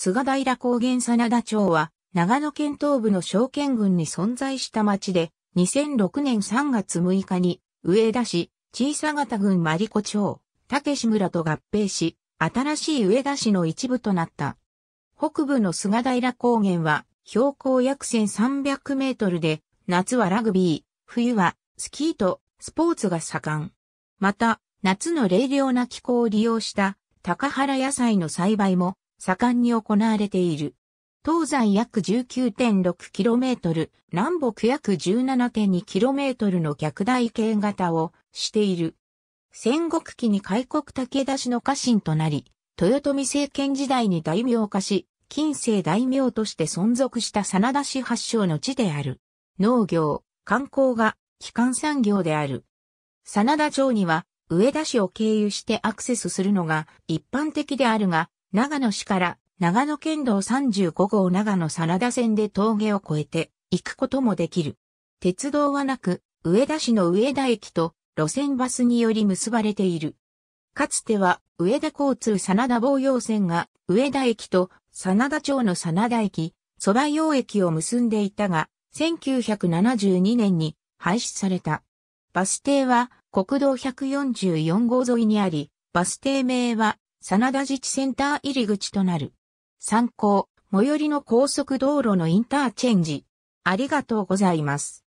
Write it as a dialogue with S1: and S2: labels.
S1: 菅平高原真田町は、長野県東部の証券群に存在した町で、2006年3月6日に、上田市、小さ方郡理子町、竹志村と合併し、新しい上田市の一部となった。北部の菅平高原は、標高約1300メートルで、夏はラグビー、冬はスキーとスポーツが盛ん。また、夏の冷涼な気候を利用した高原野菜の栽培も盛んに行われている。東西約 19.6km、南北約 17.2km の逆大形型をしている。戦国期に開国武田氏の家臣となり、豊臣政権時代に大名化し、近世大名として存続した真田氏発祥の地である。農業、観光が、基幹産業である。真田町には、上田市を経由してアクセスするのが一般的であるが、長野市から長野県道35号長野真田線で峠を越えて行くこともできる。鉄道はなく、上田市の上田駅と路線バスにより結ばれている。かつては、上田交通真田防用線が上田駅と真田町の真田駅、蕎麦用駅を結んでいたが、1972年に廃止された。バス停は国道144号沿いにあり、バス停名は真田自治センター入り口となる。参考、最寄りの高速道路のインターチェンジ。ありがとうございます。